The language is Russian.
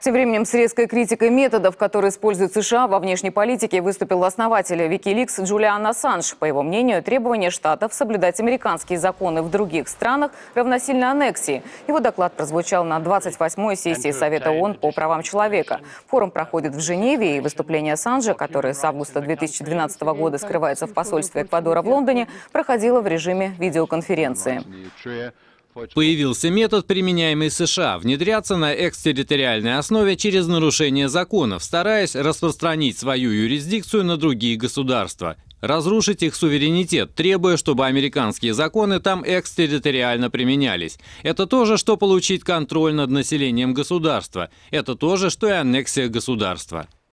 Тем временем с резкой критикой методов, которые используют США во внешней политике, выступил основатель Викиликс Джулиан Ассанж. По его мнению, требование штатов соблюдать американские законы в других странах равносильно аннексии. Его доклад прозвучал на 28-й сессии Совета ООН по правам человека. Форум проходит в Женеве, и выступление Ассанжа, которое с августа 2012 года скрывается в посольстве Эквадора в Лондоне, проходило в режиме видеоконференции. Появился метод, применяемый США – внедряться на экстерриториальной основе через нарушение законов, стараясь распространить свою юрисдикцию на другие государства разрушить их суверенитет, требуя, чтобы американские законы там экстерриториально применялись. Это то же, что получить контроль над населением государства. Это то же, что и аннексия государства.